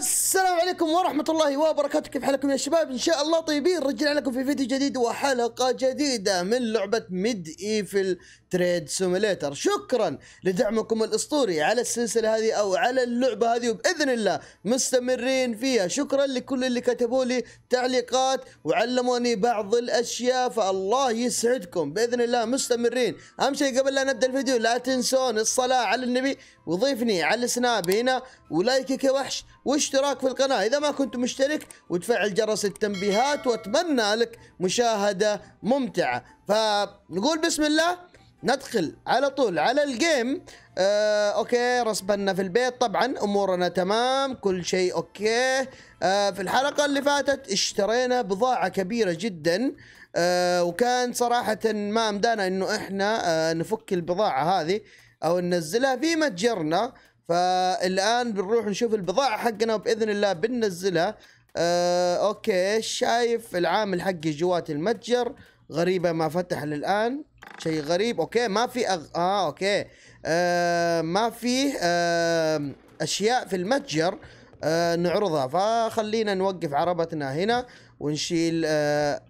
السلام عليكم ورحمة الله وبركاته كيف حالكم يا شباب إن شاء الله طيبين رجعنا لكم في فيديو جديد وحلقة جديدة من لعبة ميد ايفل تريد سيميليتر شكرا لدعمكم الأسطوري على السلسلة هذه أو على اللعبة هذه وبإذن الله مستمرين فيها شكرا لكل اللي كتبوا لي تعليقات وعلموني بعض الأشياء فالله يسعدكم بإذن الله مستمرين أهم شيء قبل لا نبدأ الفيديو لا تنسون الصلاة على النبي وضيفني على السناب هنا ولايكك يا وحش واشتراك في القناة إذا ما كنت مشترك وتفعل جرس التنبيهات وأتمنى لك مشاهدة ممتعة فنقول بسم الله ندخل على طول على الجيم آه، اوكي رسبنا في البيت طبعا امورنا تمام كل شيء اوكي آه، في الحلقه اللي فاتت اشترينا بضاعه كبيره جدا آه، وكان صراحه ما امدانا انه احنا آه، نفك البضاعه هذه او ننزلها في متجرنا فالان بنروح نشوف البضاعه حقنا وباذن الله بننزلها آه اوكي شايف العامل حقي جوات المتجر غريبه ما فتح للان شيء غريب اوكي ما في أغ... اه اوكي آه ما في آه اشياء في المتجر آه نعرضها فخلينا نوقف عربتنا هنا ونشيل آه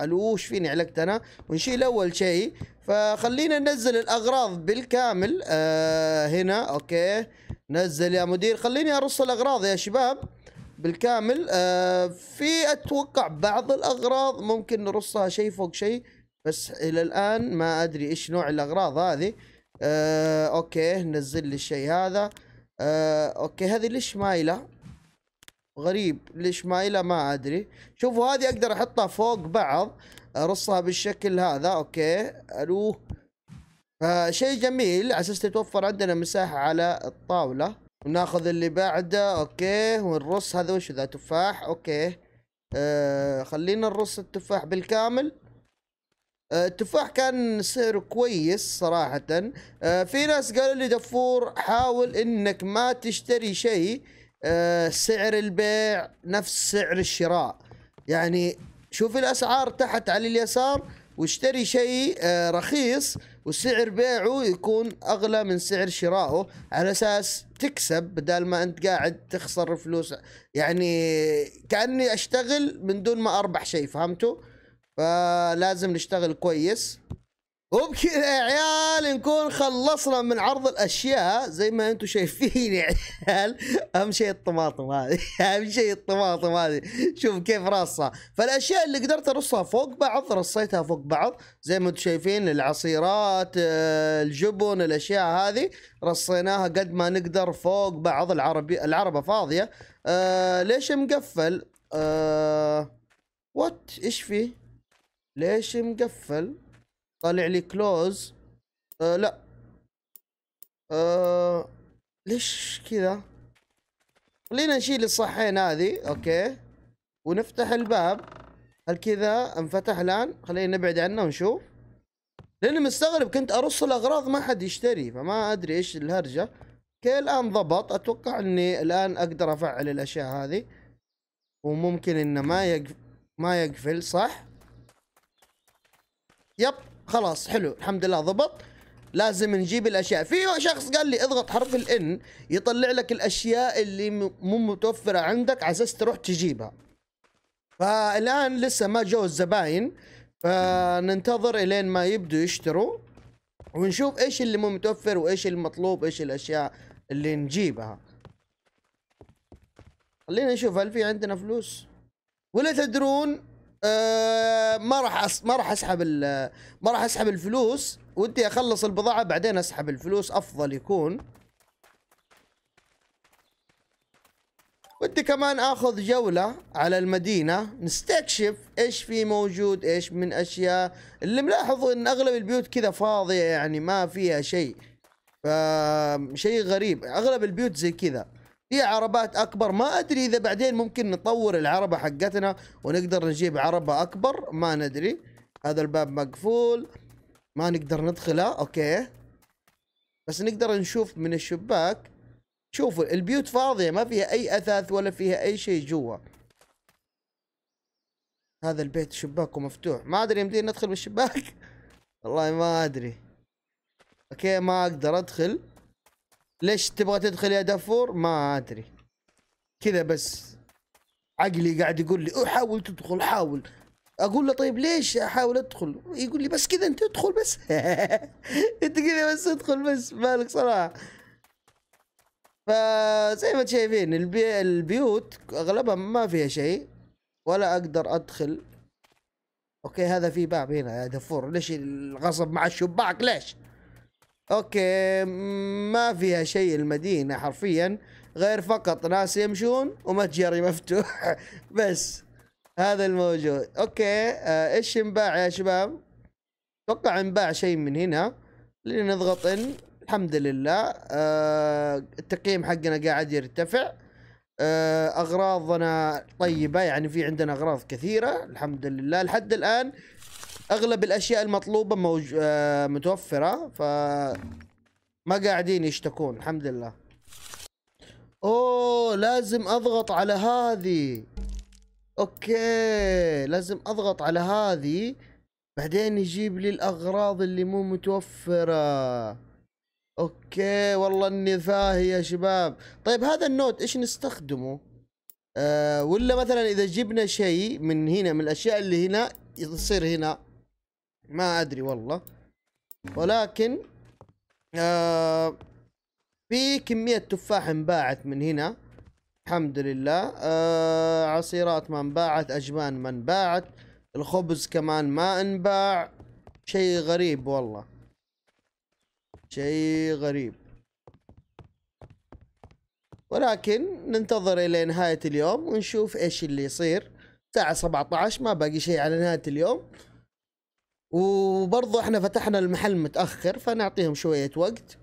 الو وش فيني علقت انا ونشيل اول شيء فخلينا ننزل الاغراض بالكامل آه هنا اوكي نزل يا مدير خليني ارص الاغراض يا شباب بالكامل آه في اتوقع بعض الاغراض ممكن نرصها شيء فوق شيء بس الى الان ما ادري ايش نوع الاغراض هذه آه اوكي نزل لي الشيء هذا آه اوكي هذه ليش مايله غريب ليش مايله ما ادري شوفوا هذه اقدر احطها فوق بعض ارصها بالشكل هذا اوكي الو فشيء آه، جميل على اساس تتوفر عندنا مساحه على الطاوله وناخذ اللي بعده اوكي ونرص هذا وش ذا تفاح اوكي آه خلينا نرص التفاح بالكامل آه، التفاح كان سعره كويس صراحة آه في ناس قالوا لي دفور حاول انك ما تشتري شيء آه، سعر البيع نفس سعر الشراء يعني شوف الاسعار تحت على اليسار واشتري شيء آه، رخيص وسعر بيعه يكون اغلى من سعر شرائه على اساس تكسب بدل ما انت قاعد تخسر فلوس يعني كاني اشتغل من دون ما اربح شيء فهمتوا فلازم نشتغل كويس وبكذا يا عيال نكون خلصنا من عرض الاشياء زي ما انتم شايفين يا عيال اهم شيء الطماطم هذه اهم شيء الطماطم هذه شوف كيف رصها فالاشياء اللي قدرت ارصها فوق بعض رصيتها فوق بعض زي ما انتم شايفين العصيرات آه، الجبن الاشياء هذه رصيناها قد ما نقدر فوق بعض العربي العربه فاضيه آه ليش مقفل آه وات ايش فيه ليش مقفل طالع لي كلوز آه لا آه ليش كذا خلينا نشيل الصحين هذه اوكي ونفتح الباب هل كذا انفتح الان خلينا نبعد عنه ونشوف لاني مستغرب كنت ارص الاغراض ما حد يشتري فما ادري ايش الهرجه اوكي الان ضبط اتوقع اني الان اقدر افعل الاشياء هذه وممكن انه ما يقف ما يقفل صح يب خلاص حلو الحمد لله ضبط لازم نجيب الاشياء في شخص قال لي اضغط حرف الان يطلع لك الاشياء اللي مو متوفره عندك على اساس تروح تجيبها فالان لسه ما جو الزباين فننتظر الين ما يبدوا يشتروا ونشوف ايش اللي مو متوفر وايش المطلوب ايش الاشياء اللي نجيبها خلينا نشوف هل في عندنا فلوس ولا تدرون آه، ما راح أس... ما راح اسحب ال... ما راح اسحب الفلوس ودي اخلص البضاعه بعدين اسحب الفلوس افضل يكون ودي كمان اخذ جولة على المدينة نستكشف ايش في موجود ايش من اشياء اللي ملاحظه ان اغلب البيوت كذا فاضية يعني ما فيها شيء فشيء غريب اغلب البيوت زي كذا هي عربات اكبر ما ادري اذا بعدين ممكن نطور العربه حقتنا ونقدر نجيب عربه اكبر ما ندري هذا الباب مقفول ما نقدر ندخله اوكي بس نقدر نشوف من الشباك شوفوا البيوت فاضيه ما فيها اي اثاث ولا فيها اي شيء جوا هذا البيت شباكه مفتوح ما ادري يمدينا ندخل بالشباك والله ما ادري اوكي ما اقدر ادخل ليش تبغى تدخل يا دفور ما ادري كذا بس عقلي قاعد يقول لي حاول تدخل حاول اقول له طيب ليش احاول ادخل يقول لي بس كذا انت ادخل بس انت كذا بس ادخل بس مالك صراحه فزي ما شايفين البي... البيوت اغلبها ما فيها شيء ولا اقدر ادخل اوكي هذا في باب هنا يا دفور ليش الغصب مع الشباك ليش اوكي ما فيها شيء المدينه حرفيا غير فقط ناس يمشون ومتجر مفتوح بس هذا الموجود اوكي آه ايش انباع يا شباب اتوقع انباع شيء من هنا لنضغط ان الحمد لله آه التقييم حقنا قاعد يرتفع آه اغراضنا طيبه يعني في عندنا اغراض كثيره الحمد لله لحد الان اغلب الاشياء المطلوبه موج... آه متوفره ف ما قاعدين يشتكون الحمد لله اوه لازم اضغط على هذه اوكي لازم اضغط على هذه بعدين يجيب لي الاغراض اللي مو متوفره اوكي والله اني فاهي يا شباب طيب هذا النوت ايش نستخدمه أه ولا مثلا اذا جبنا شيء من هنا من الاشياء اللي هنا يصير هنا ما ادري والله ولكن آه في كمية تفاح انباعت من هنا الحمد لله آه عصيرات ما انباعت اجبان ما انباعت الخبز كمان ما انباع شيء غريب والله شيء غريب ولكن ننتظر الى نهاية اليوم ونشوف ايش اللي يصير الساعة 17 ما باقي شيء على نهاية اليوم وبرضه احنا فتحنا المحل متاخر فنعطيهم شويه وقت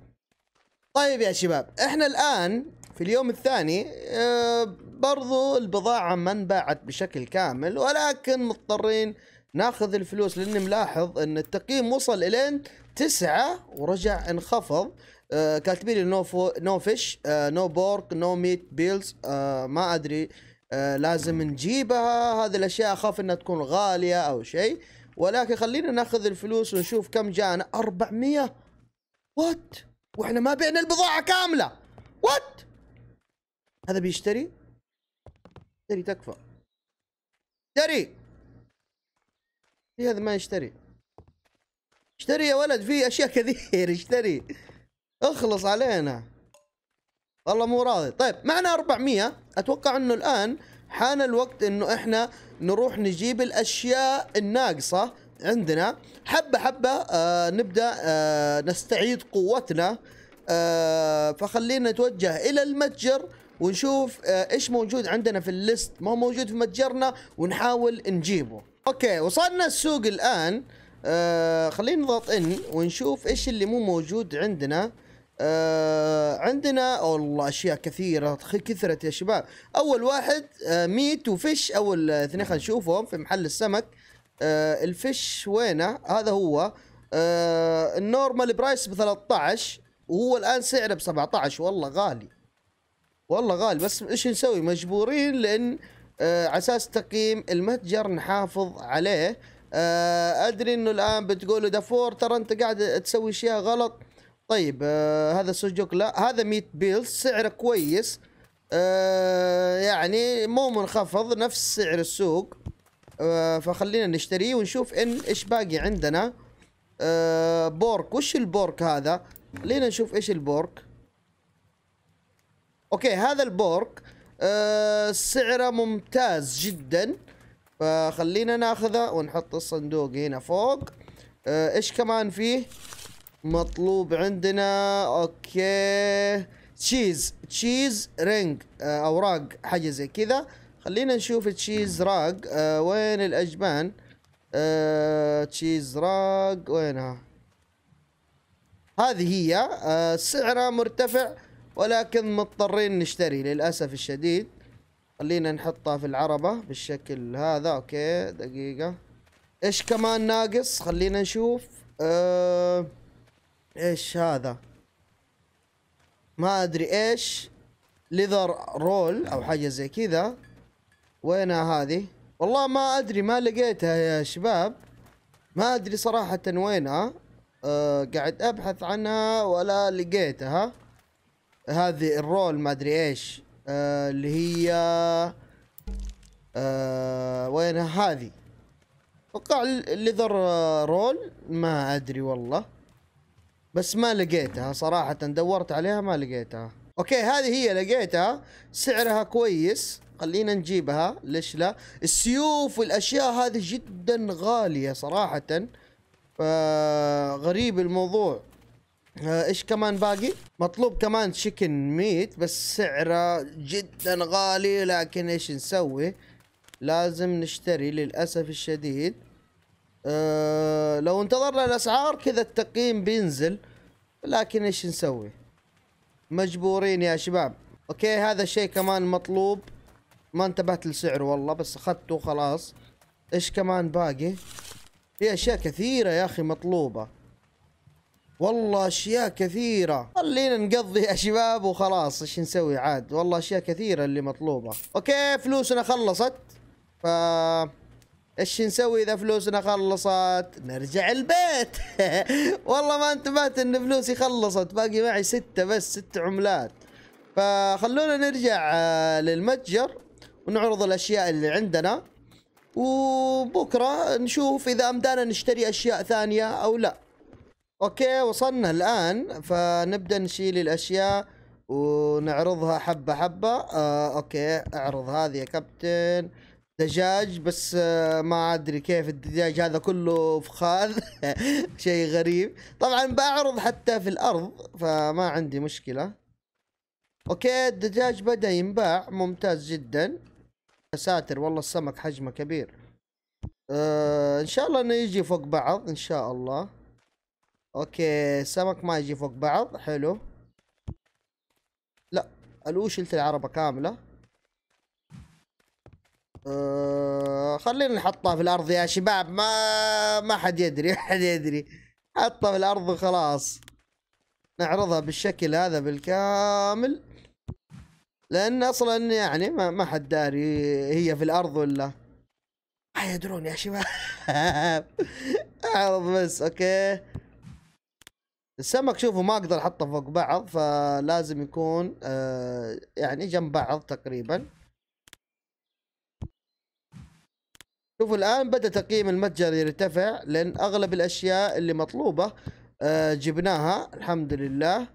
طيب يا شباب احنا الان في اليوم الثاني آه، برضو البضاعة ما انباعت بشكل كامل ولكن مضطرين ناخذ الفلوس لاني ملاحظ ان التقييم وصل الين تسعة ورجع انخفض آه، كاتبين لي نو, نو فيش نو بورك نو ميت بيلز ما ادري آه، لازم نجيبها هذه الاشياء اخاف انها تكون غالية او شيء ولكن خلينا ناخذ الفلوس ونشوف كم جانا 400 وات واحنا ما بعنا البضاعة كاملة وات هذا بيشتري اشتري تكفى اشتري في إيه، هذا ما يشتري اشتري يا ولد في اشياء كثير اشتري اخلص علينا والله مو راضي طيب معنا 400 اتوقع انه الان حان الوقت انه احنا نروح نجيب الاشياء الناقصه عندنا حبه حبه آه نبدا آه نستعيد قوتنا آه فخلينا نتوجه الى المتجر ونشوف آه ايش موجود عندنا في الليست ما هو موجود في متجرنا ونحاول نجيبه اوكي وصلنا السوق الان آه خلينا نضغط ان ونشوف ايش اللي مو موجود عندنا آه عندنا والله اشياء كثيره كثرت يا شباب اول واحد آه ميت وفش اول آه، اثنين خلينا نشوفهم في محل السمك آه الفش وينه هذا هو آه النورمال برايس ب 13 وهو الان سعره ب 17 والله غالي والله غالي بس ايش نسوي مجبورين لان آه على اساس تقييم المتجر نحافظ عليه آه ادري انه الان بتقولوا دافور ترى انت قاعد تسوي اشياء غلط طيب آه هذا سوجوك لا هذا 100 بيلز سعره كويس آه يعني مو منخفض نفس سعر السوق آه فخلينا نشتريه ونشوف ان ايش باقي عندنا آه بورك وش البورك هذا خلينا نشوف ايش البورك اوكي هذا البورك آه سعره ممتاز جدا فخلينا ناخذه ونحط الصندوق هنا فوق آه ايش كمان فيه مطلوب عندنا اوكي تشيز تشيز رينج آه اوراق حاجه زي كذا خلينا نشوف تشيز راق آه وين الاجبان آه تشيز راق وينها هذه هي آه سعرها مرتفع ولكن مضطرين نشتري للاسف الشديد خلينا نحطها في العربه بالشكل هذا اوكي دقيقه ايش كمان ناقص خلينا نشوف آه ايش هذا ما ادري ايش ليذر رول او حاجه زي كذا وينها هذه والله ما ادري ما لقيتها يا شباب ما ادري صراحه وينها أه قاعد ابحث عنها ولا لقيتها هذه الرول ما ادري ايش أه اللي هي أه وينها هذه اتوقع الليذر رول ما ادري والله بس ما لقيتها صراحة دورت عليها ما لقيتها اوكي هذه هي لقيتها سعرها كويس خلينا نجيبها ليش لا السيوف والاشياء هذه جدا غالية صراحة غريب الموضوع ايش كمان باقي مطلوب كمان شيكن ميت بس سعره جدا غالي لكن ايش نسوي لازم نشتري للاسف الشديد آه، لو انتظرنا الاسعار كذا التقييم بينزل لكن ايش نسوي مجبورين يا شباب اوكي هذا الشيء كمان مطلوب ما انتبهت لسعره والله بس اخذته خلاص ايش كمان باقي في اشياء كثيرة يا اخي مطلوبة والله اشياء كثيرة خلينا نقضي يا شباب وخلاص ايش نسوي عاد والله اشياء كثيرة اللي مطلوبة اوكي فلوسنا خلصت ف ايش نسوي اذا فلوسنا خلصت نرجع البيت والله ما انتبهت ان فلوسي خلصت باقي معي ستة بس ست عملات فخلونا نرجع آه، للمتجر ونعرض الاشياء اللي عندنا وبكرة نشوف اذا امدانا نشتري اشياء ثانية او لا اوكي وصلنا الان فنبدأ نشيل الاشياء ونعرضها حبة حبة آه اوكي اعرض هذه يا كابتن دجاج بس آه، ما ادري كيف الدجاج هذا كله فخاذ شيء غريب طبعا بعرض حتى في الارض فما عندي مشكله اوكي الدجاج بدا ينباع ممتاز جدا ساتر والله السمك حجمه كبير آه ان شاء الله انه يجي فوق بعض ان شاء الله اوكي سمك ما يجي فوق بعض حلو لا الو شلت العربه كامله آه، خلينا نحطها في الارض يا شباب ما ما حد يدري ما حد يدري حطها في الارض وخلاص نعرضها بالشكل هذا بالكامل لان اصلا يعني ما, ما حد داري هي في الارض ولا ما يدرون يا شباب اعرض بس اوكي السمك شوفوا ما اقدر احطه فوق بعض فلازم يكون آه، يعني جنب بعض تقريبا شوفوا الآن بدأ تقييم المتجر يرتفع لأن أغلب الأشياء اللي مطلوبة آه، جبناها الحمد لله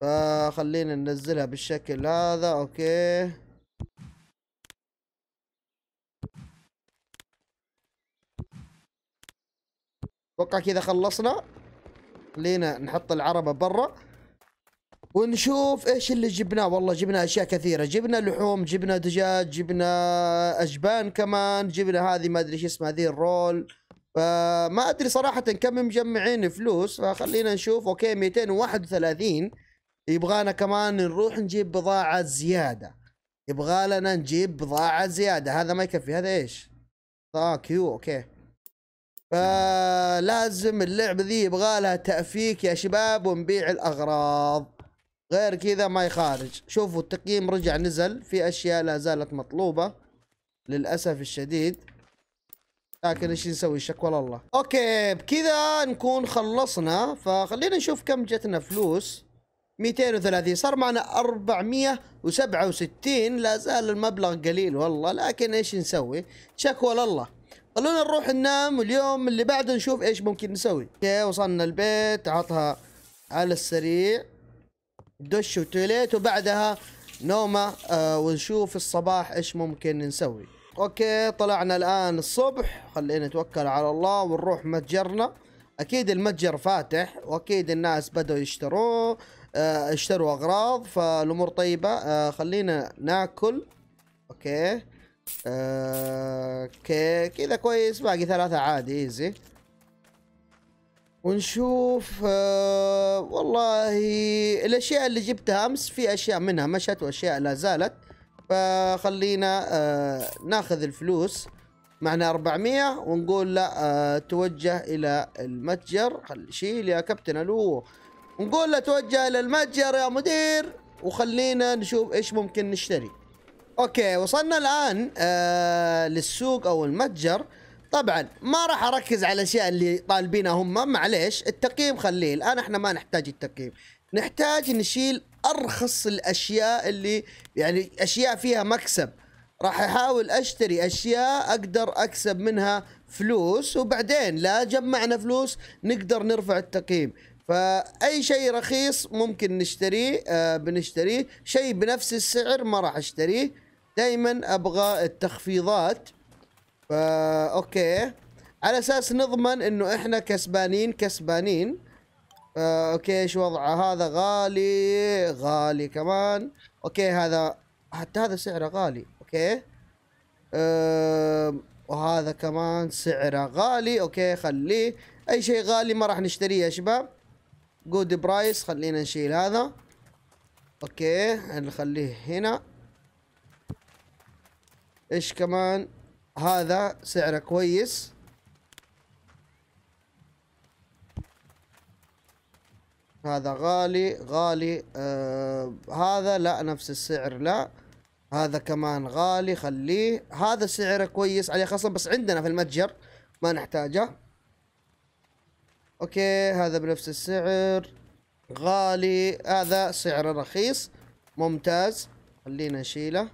فخلينا ننزلها بالشكل هذا أوكي اتوقع كذا خلصنا خلينا نحط العربة برا ونشوف ايش اللي جبناه والله جبنا اشياء كثيره جبنا لحوم جبنا دجاج جبنا اجبان كمان جبنا هذه ما ادري ايش اسمها هذه الرول فما آه، ادري صراحه كم مجمعين فلوس فخلينا نشوف اوكي 231 يبغانا كمان نروح نجيب بضاعه زياده يبغى لنا نجيب بضاعه زياده هذا ما يكفي هذا ايش اه كيو اوكي فلازم آه، اللعبه ذي يبغى لها تافيك يا شباب ونبيع الاغراض غير كذا ما يخارج شوفوا التقييم رجع نزل في اشياء لا زالت مطلوبه للاسف الشديد لكن ايش نسوي شكوى لله اوكي بكذا نكون خلصنا فخلينا نشوف كم جتنا فلوس 230 صار معنا 467 لا زال المبلغ قليل والله لكن ايش نسوي شكوى لله خلونا نروح ننام واليوم اللي بعده نشوف ايش ممكن نسوي اوكي وصلنا البيت عطها على السريع دش وتويليت وبعدها نومه آه ونشوف الصباح ايش ممكن نسوي اوكي طلعنا الان الصبح خلينا نتوكل على الله ونروح متجرنا اكيد المتجر فاتح واكيد الناس بدوا يشتروه آه اشتروا اغراض فالامور طيبه آه خلينا ناكل اوكي آه، اوكي كذا كويس باقي ثلاثة عادي ايزي ونشوف آه والله الاشياء اللي جبتها امس في اشياء منها مشت واشياء لا زالت فخلينا آه ناخذ الفلوس معنا 400 ونقول له آه توجه الى المتجر شيل يا كابتن الو ونقول له توجه الى المتجر يا مدير وخلينا نشوف ايش ممكن نشتري اوكي وصلنا الان آه للسوق او المتجر طبعا ما راح اركز على الاشياء اللي طالبينها هم معليش التقييم خليه الان احنا ما نحتاج التقييم نحتاج نشيل ارخص الاشياء اللي يعني اشياء فيها مكسب راح احاول اشتري اشياء اقدر اكسب منها فلوس وبعدين لا جمعنا فلوس نقدر نرفع التقييم فاي شيء رخيص ممكن نشتريه آه بنشتريه شيء بنفس السعر ما راح اشتريه دائما ابغى التخفيضات فا اوكي على اساس نضمن انه احنا كسبانين كسبانين فا اوكي ايش وضعه هذا غالي غالي كمان اوكي هذا حتى هذا سعره غالي اوكي أم... وهذا كمان سعره غالي اوكي خليه اي شيء غالي ما راح نشتريه يا شباب جود برايس خلينا نشيل هذا اوكي نخليه هنا ايش كمان هذا سعره كويس هذا غالي غالي آه هذا لا نفس السعر لا هذا كمان غالي خليه هذا سعره كويس عليه خصم بس عندنا في المتجر ما نحتاجه اوكي هذا بنفس السعر غالي هذا سعره رخيص ممتاز خلينا نشيله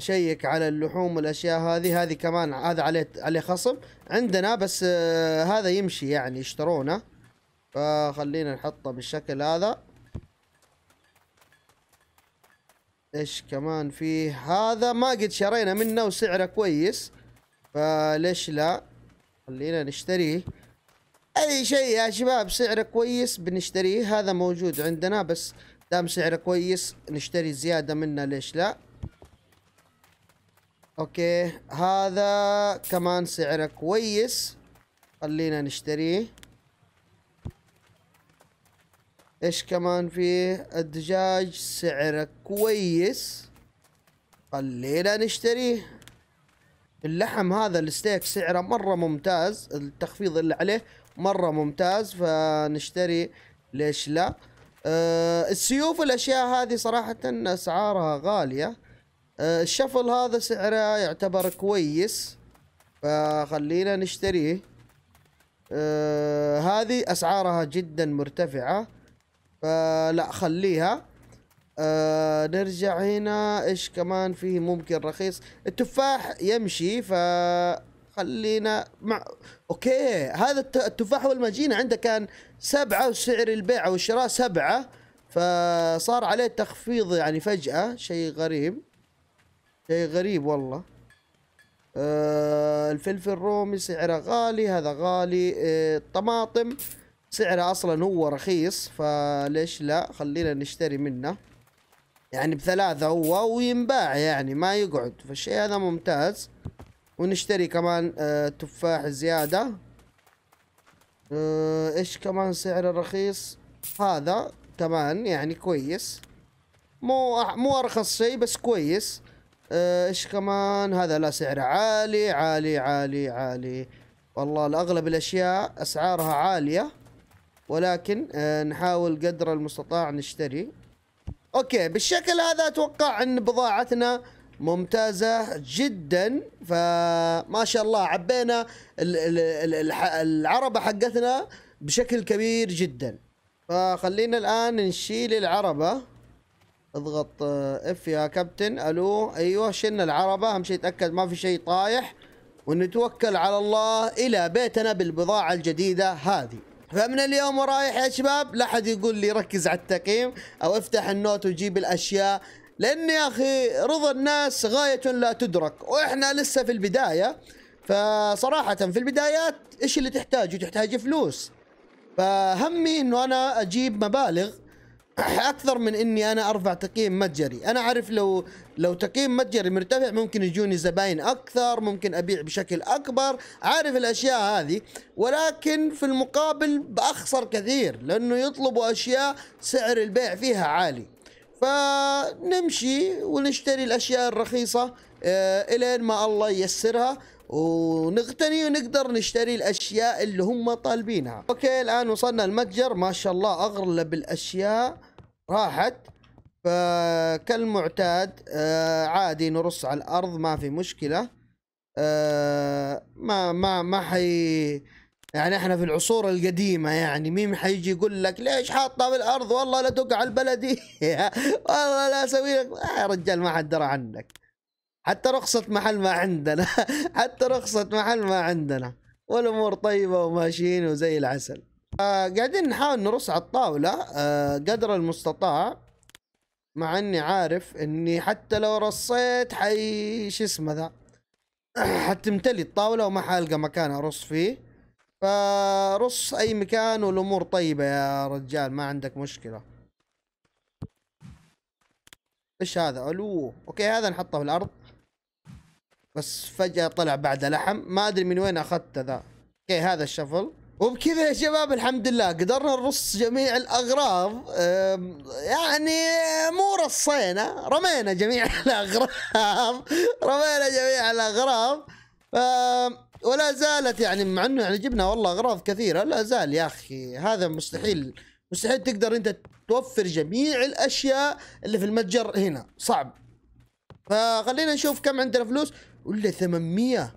نشيك على اللحوم والاشياء هذه هذه كمان هذا عليه عليه خصم عندنا بس آه، هذا يمشي يعني يشترونه فخلينا نحطه بالشكل هذا ايش كمان فيه هذا ما قد شرينا منه وسعره كويس فليش لا خلينا نشتريه اي شيء يا شباب سعره كويس بنشتريه هذا موجود عندنا بس دام سعره كويس نشتري زيادة منه ليش لا اوكي هذا كمان سعره كويس خلينا نشتريه ايش كمان فيه الدجاج سعره كويس خلينا نشتريه اللحم هذا الستيك سعره مرة ممتاز التخفيض اللي عليه مرة ممتاز فنشتري ليش لا أه السيوف الاشياء هذه صراحة اسعارها غالية آه، الشفل هذا سعره يعتبر كويس فخلينا نشتريه آه هذه اسعارها جدا مرتفعة فلا خليها آه نرجع هنا ايش كمان فيه ممكن رخيص التفاح يمشي فخلينا مع اوكي هذا التفاح والمجينة عنده كان سبعة وسعر البيع والشراء سبعة فصار عليه تخفيض يعني فجأة شيء غريب شيء غريب والله آه الفلفل الرومي سعره غالي هذا غالي آه الطماطم سعره اصلا هو رخيص فليش لا خلينا نشتري منه يعني بثلاثة هو وينباع يعني ما يقعد فالشيء هذا ممتاز ونشتري كمان آه تفاح زيادة آه ايش كمان سعره رخيص هذا كمان يعني كويس مو مو ارخص شيء بس كويس آه، ايش كمان هذا لا سعره عالي عالي عالي عالي والله الاغلب الاشياء اسعارها عاليه ولكن آه، نحاول قدر المستطاع نشتري اوكي بالشكل هذا اتوقع ان بضاعتنا ممتازة جدا فما شاء الله عبينا العربة حقتنا بشكل كبير جدا فخلينا الآن نشيل العربة اضغط اف آه، يا كابتن الو ايوه شلنا العربه اهم شيء تاكد ما في شيء طايح ونتوكل على الله الى بيتنا بالبضاعه الجديده هذه فمن اليوم ورايح يا شباب لا حد يقول لي ركز على التقييم او افتح النوت وجيب الاشياء لان يا اخي رضا الناس غايه لا تدرك واحنا لسه في البدايه فصراحه في البدايات ايش اللي تحتاجه تحتاج فلوس فهمي انه انا اجيب مبالغ اكثر من اني انا ارفع تقييم متجري انا اعرف لو لو تقييم متجري مرتفع ممكن يجوني زباين اكثر ممكن ابيع بشكل اكبر عارف الاشياء هذه ولكن في المقابل باخسر كثير لانه يطلبوا اشياء سعر البيع فيها عالي فنمشي ونشتري الاشياء الرخيصه آه، الين ما الله ييسرها ونغتني ونقدر نشتري الاشياء اللي هم طالبينها اوكي الان وصلنا المتجر ما شاء الله اغلب الاشياء راحت فكالمعتاد آه، عادي نرص على الارض ما في مشكله آه، ما ما ما حي يعني احنا في العصور القديمة يعني مين حيجي يقول لك ليش حاطها بالارض والله لا تقع البلدية والله لا اسوي لك آه يا رجال ما حد درى عنك حتى رخصة محل ما عندنا حتى رخصة محل ما عندنا والامور طيبة وماشيين وزي العسل آه، قاعدين نحاول نرص على الطاولة آه، قدر المستطاع مع اني عارف اني حتى لو رصيت حي شو اسمه ذا حتمتلي الطاولة وما حالقى مكان ارص فيه فرص اي مكان والامور طيبة يا رجال ما عندك مشكلة ايش هذا الو اوكي هذا نحطه في الارض بس فجأة طلع بعده لحم ما ادري من وين اخذته ذا اوكي هذا الشفل وبكذا يا شباب الحمد لله قدرنا نرص جميع الاغراض يعني مو رصينا رمينا جميع الاغراض رمينا جميع الاغراض ولا زالت يعني مع انه يعني جبنا والله اغراض كثيره لا زال يا اخي هذا مستحيل مستحيل تقدر انت توفر جميع الاشياء اللي في المتجر هنا صعب فخلينا نشوف كم عندنا فلوس ولا 800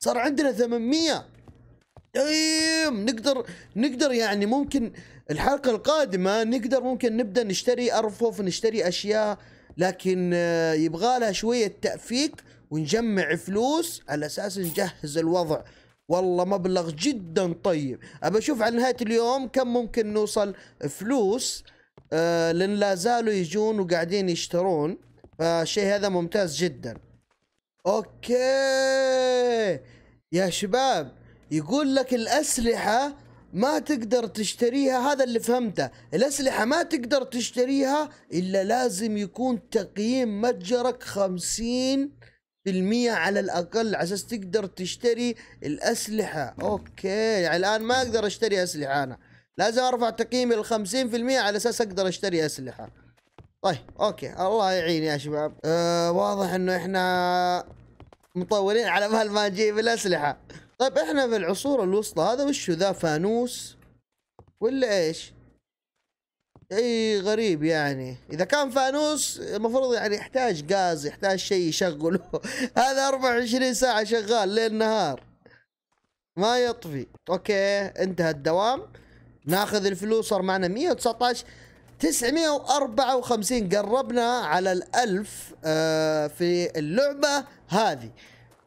صار عندنا 800 دايم نقدر نقدر يعني ممكن الحلقه القادمه نقدر ممكن نبدا نشتري ارفف نشتري اشياء لكن آه، يبغى لها شويه تافيك ونجمع فلوس على اساس نجهز الوضع والله مبلغ جدا طيب ابى اشوف على نهايه اليوم كم ممكن نوصل فلوس آه، لان لا زالوا يجون وقاعدين يشترون فالشيء هذا ممتاز جدا اوكي يا شباب يقول لك الأسلحة ما تقدر تشتريها هذا اللي فهمته الأسلحة ما تقدر تشتريها إلا لازم يكون تقييم متجرك خمسين المية على الأقل على أساس تقدر تشتري الأسلحة أوكي يعني الآن ما أقدر أشتري أسلحة أنا لازم أرفع تقييمي الخمسين في المية على أساس أقدر أشتري أسلحة طيب أوكي الله يعين يا شباب أه واضح أنه إحنا مطولين على بال ما نجيب الأسلحة طيب احنا في العصور الوسطى هذا وشو ذا فانوس ولا ايش اي غريب يعني اذا كان فانوس المفروض يعني يحتاج غاز يحتاج شيء يشغله هذا 24 ساعه شغال ليل نهار ما يطفي اوكي انتهى الدوام ناخذ الفلوس صار معنا 119 954 قربنا على الألف آه، في اللعبة هذه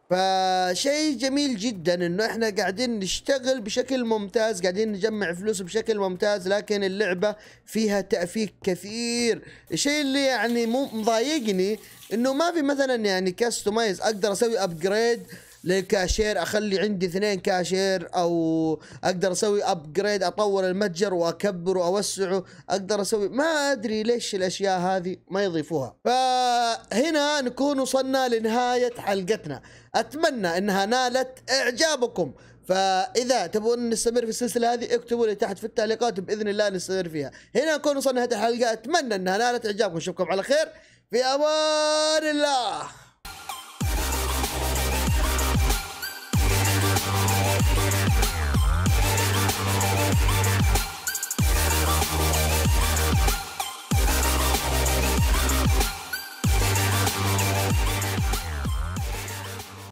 فشيء جميل جدا انه احنا قاعدين نشتغل بشكل ممتاز قاعدين نجمع فلوس بشكل ممتاز لكن اللعبة فيها تأفيك كثير الشيء اللي يعني مو مضايقني انه ما في مثلا يعني كاستمايز اقدر اسوي ابجريد للكاشير اخلي عندي اثنين كاشير او اقدر اسوي ابجريد اطور المتجر واكبره واوسعه اقدر اسوي ما ادري ليش الاشياء هذه ما يضيفوها فهنا نكون وصلنا لنهايه حلقتنا اتمنى انها نالت اعجابكم فاذا تبون نستمر في السلسله هذه اكتبوا لي تحت في التعليقات باذن الله نستمر فيها هنا نكون وصلنا لنهايه الحلقه اتمنى انها نالت اعجابكم اشوفكم على خير في امان الله